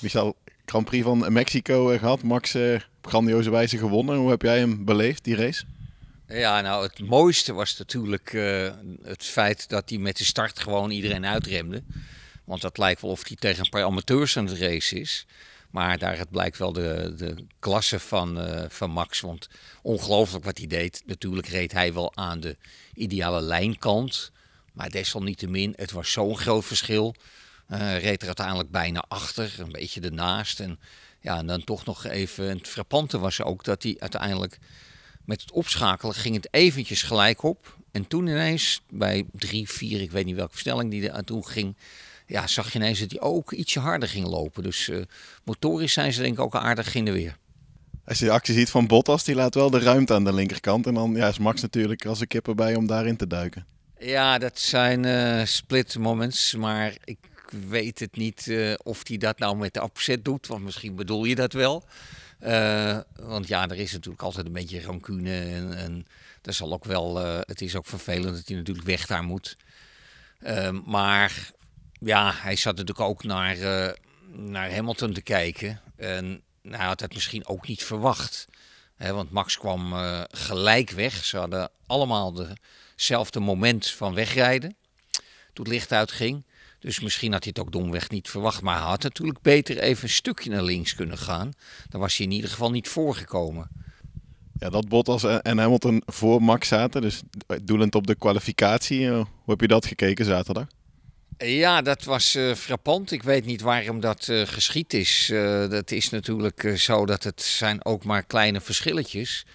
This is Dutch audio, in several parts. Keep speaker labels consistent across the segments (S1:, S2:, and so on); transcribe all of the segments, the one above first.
S1: Michel, Grand Prix van Mexico eh, gehad. Max, op eh, grandioze wijze gewonnen. Hoe heb jij hem beleefd, die race?
S2: Ja, nou het mooiste was natuurlijk eh, het feit dat hij met de start gewoon iedereen uitremde. Want dat lijkt wel of hij tegen een paar amateurs aan het race is. Maar het blijkt wel de, de klasse van, van Max. Want ongelooflijk wat hij deed. Natuurlijk reed hij wel aan de ideale lijnkant. Maar desalniettemin, het was zo'n groot verschil eh, reed er uiteindelijk bijna achter, een beetje ernaast. En, ja, en dan toch nog even. het frappante was ook dat hij uiteindelijk met het opschakelen ging het eventjes gelijk op. En toen ineens, bij drie vier ik weet niet welke versnelling die er aan toe ging, ja, zag je ineens dat hij ook ietsje harder ging lopen. Dus eh, motorisch zijn ze denk ik ook aardig in de weer.
S1: Als je de actie ziet van Bottas, die laat wel de ruimte aan de linkerkant. En dan ja, is Max natuurlijk als een kipper bij om daarin te duiken.
S2: Ja, dat zijn uh, split moments. Maar ik weet het niet eh, of hij dat nou met de opzet doet, want misschien bedoel je dat wel. Eh, want ja, er is natuurlijk altijd een beetje rancune. En, en zal ook wel, eh, het is ook vervelend dat hij natuurlijk weg daar moet. Ehm, maar ja, hij zat natuurlijk ook naar, naar Hamilton te kijken. En hij had het misschien ook niet verwacht. want Max kwam gelijk weg. Ze hadden allemaal dezelfde moment van wegrijden toen het licht uitging. Dus misschien had hij het ook domweg niet verwacht. Maar hij had natuurlijk beter even een stukje naar links kunnen gaan. Dan was hij in ieder geval niet voorgekomen. Ja, dat Bottas en Hamilton voor Max zaten. Dus doelend op de kwalificatie. Eh, hoe heb
S1: je dat gekeken zaterdag?
S2: Ja, dat was eh, frappant. Ik weet niet waarom dat uh, geschied is. Uh, dat is natuurlijk zo dat het zijn ook maar kleine verschilletjes.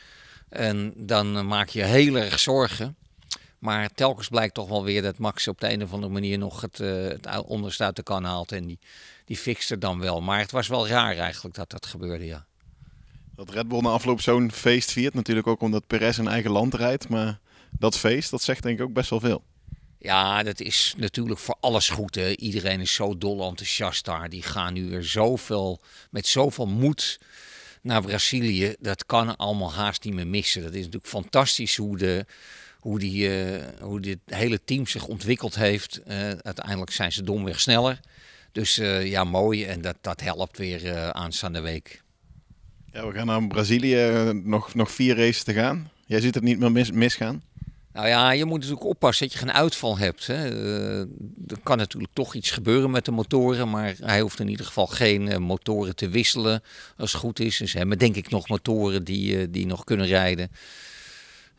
S2: En dan maak je heel erg zorgen. Maar telkens blijkt toch wel weer dat Max op de een of andere manier nog het, uh, het onderste uit de kan haalt. En die, die fixt dan wel. Maar het was wel raar eigenlijk dat dat gebeurde, ja.
S1: Dat Red Bull na afloop zo'n feest viert. Natuurlijk ook omdat Perez een eigen land rijdt. Maar dat feest, dat zegt denk ik ook best wel veel.
S2: Ja, dat is natuurlijk voor alles goed. Hè. Iedereen is zo dol enthousiast daar. Die gaan nu weer zoveel, met zoveel moed naar Brazilië. Dat kan allemaal haast niet meer missen. Dat is natuurlijk fantastisch hoe de hoe, die, eh, hoe dit hele team zich ontwikkeld heeft. Eh, uiteindelijk zijn ze domweg sneller. Dus eh, ja, mooi. En dat, dat helpt weer aanstaande week.
S1: Ja, we gaan naar Brazilië. Nog, nog vier
S2: races te gaan. Jij ziet het niet meer mis, misgaan? Nou ja, je moet natuurlijk oppassen dat je geen uitval hebt. Hè. er kan natuurlijk toch iets gebeuren met de motoren, maar hij hoeft in ieder geval geen motoren te wisselen als het goed is. Dus hebben denk ik nog motoren die, die nog kunnen rijden.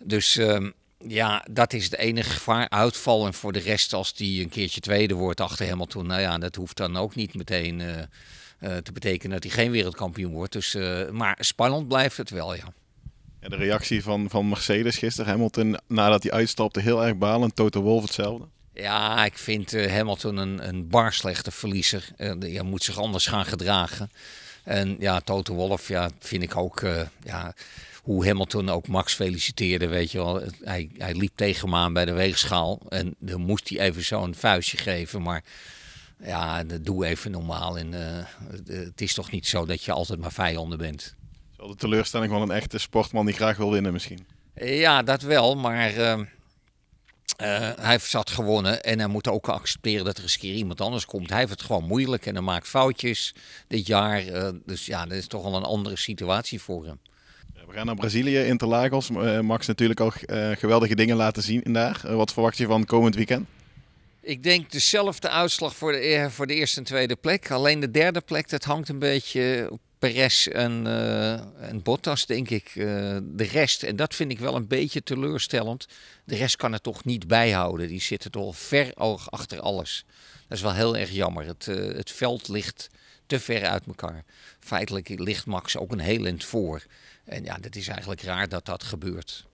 S2: Dus ehm, ja, dat is het enige gevaar. Uitval. En voor de rest, als die een keertje tweede wordt achter Hamilton, nou ja, dat hoeft dan ook niet meteen eh, eh, te betekenen dat hij geen wereldkampioen wordt. Dus, eh, maar spannend blijft het wel, ja. ja. de
S1: reactie van, van Mercedes gisteren, Hamilton, nadat hij uitstapte, heel erg balend. Toto Wolf hetzelfde.
S2: Ja, ik vind Hamilton een, een bar slechte verliezer. hij moet zich anders gaan gedragen. En ja, Toto Wolf, ja, vind ik ook. Eh, ja, hoe Hamilton ook Max feliciteerde, weet je wel. Hij, hij liep tegen bij de weegschaal. En dan moest hij even zo'n vuistje geven. Maar ja, dat doe even normaal. En eh, eh, het is toch niet zo dat je altijd maar vijanden bent. Zal de teleurstelling van een echte sportman die graag wil winnen misschien? Ja, dat wel. Maar ehm, eh, hij heeft zat gewonnen en hij moet ook accepteren dat er eens iemand anders komt. Hij heeft het gewoon moeilijk en hij maakt foutjes dit jaar. Eh, dus ja, dat is toch al een andere situatie voor hem. We gaan naar Brazilië,
S1: Interlagos. Terlago's, eh, Max natuurlijk ook geweldige dingen laten zien daar. wat verwacht je van komend weekend?
S2: Ik denk dezelfde uitslag voor de, voor de eerste en tweede plek. Alleen de derde plek, dat hangt een beetje Perez eh, en, Bottas, denk ik. Eh, de rest, en dat vind ik wel een beetje teleurstellend. De rest kan het toch niet bijhouden. Die zitten toch ver oog achter alles. Dat is wel heel erg jammer. Het, eh, het veld ligt te ver uit elkaar. Feitelijk ligt Max ook een heel eind voor. En ja, dat is eigenlijk raar dat dat gebeurt.